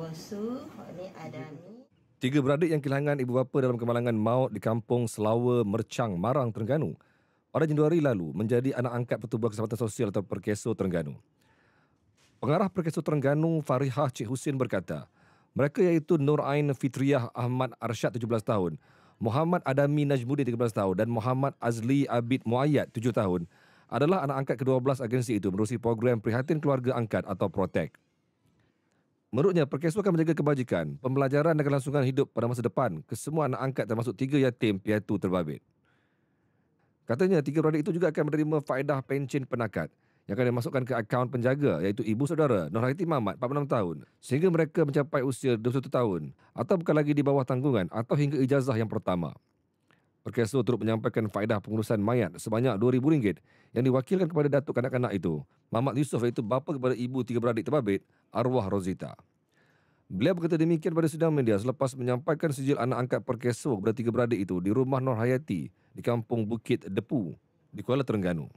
bongsu, ni ada mhm. ni. Tiga beradik yang kehilangan ibu bapa dalam kemalangan maut di kampung Selawa, Mercang, Marang, Terengganu pada Januari lalu menjadi anak angkat Pertubuhan Keselamatan Sosial atau Perkeso Terengganu. Pengarah Perkeso Terengganu, Farihah Cik Husin berkata, mereka iaitu Nur Ain Fitriah Ahmad Arsyad 17 tahun, Muhammad Adami Najmudin 13 tahun dan Muhammad Azli Abid Muayyad 7 tahun adalah anak angkat ke-12 agensi itu menerusi program Prihatin Keluarga Angkat atau Protek. Menurutnya, perkeso akan menjaga kebajikan, pembelajaran dan kelangsungan hidup pada masa depan ke semua anak angkat termasuk tiga yatim piatu terbabit. Katanya, tiga beradik itu juga akan menerima faedah pencin penakat yang akan dimasukkan ke akaun penjaga iaitu ibu saudara Nur Hayati Mamat, 46 tahun sehingga mereka mencapai usia 21 tahun atau bukan lagi di bawah tanggungan atau hingga ijazah yang pertama. Orkestro turut menyampaikan faedah pengurusan mayat sebanyak RM2,000 yang diwakilkan kepada datuk kanak-kanak itu. Mamat Yusof iaitu bapa kepada ibu tiga beradik terbabit, arwah Rozita. Beliau berkata demikian pada sidang media selepas menyampaikan sijil anak angkat Perkeso kepada tiga beradik itu di rumah Nur Hayati di kampung Bukit Depu di Kuala Terengganu.